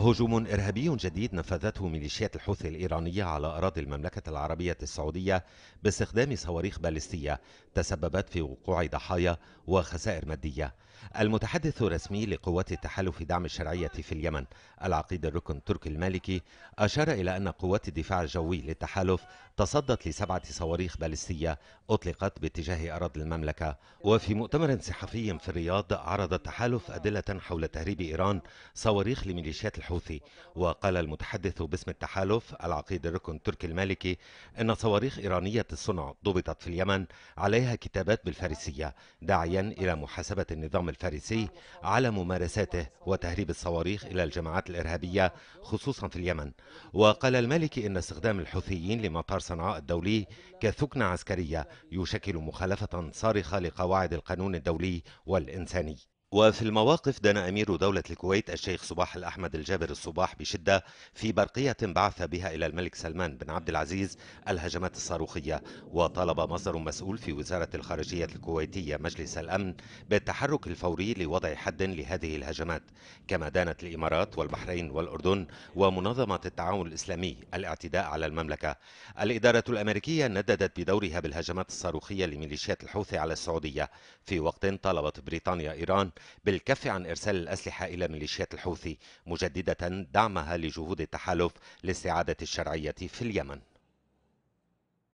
هجوم إرهابي جديد نفذته ميليشيات الحوثي الإيرانية على أراضي المملكة العربية السعودية باستخدام صواريخ باليستية تسببت في وقوع ضحايا وخسائر مادية المتحدث الرسمي لقوات التحالف دعم الشرعية في اليمن العقيد الركن تركي المالكي أشار إلى أن قوات الدفاع الجوي للتحالف تصدت لسبعة صواريخ باليستية أطلقت باتجاه أراضي المملكة وفي مؤتمر صحفي في الرياض عرض التحالف أدلة حول تهريب إيران صواريخ لميليشيات الحوثي الحوثي وقال المتحدث باسم التحالف العقيد الركن التركي المالكي أن صواريخ إيرانية الصنع ضبطت في اليمن عليها كتابات بالفارسية داعيا إلى محاسبة النظام الفارسي على ممارساته وتهريب الصواريخ إلى الجماعات الإرهابية خصوصا في اليمن وقال المالكي أن استخدام الحوثيين لمطار صنعاء الدولي كثكنة عسكرية يشكل مخالفة صارخة لقواعد القانون الدولي والإنساني وفي المواقف دان أمير دولة الكويت الشيخ صباح الأحمد الجابر الصباح بشدة في برقية بعث بها إلى الملك سلمان بن عبد العزيز الهجمات الصاروخية وطالب مصدر مسؤول في وزارة الخارجية الكويتية مجلس الأمن بالتحرك الفوري لوضع حد لهذه الهجمات كما دانت الإمارات والبحرين والأردن ومنظمة التعاون الإسلامي الاعتداء على المملكة الإدارة الأمريكية نددت بدورها بالهجمات الصاروخية لميليشيات الحوثي على السعودية في وقت طالبت بريطانيا إيران بالكف عن إرسال الأسلحة إلى ميليشيات الحوثي مجددة دعمها لجهود التحالف لاستعادة الشرعية في اليمن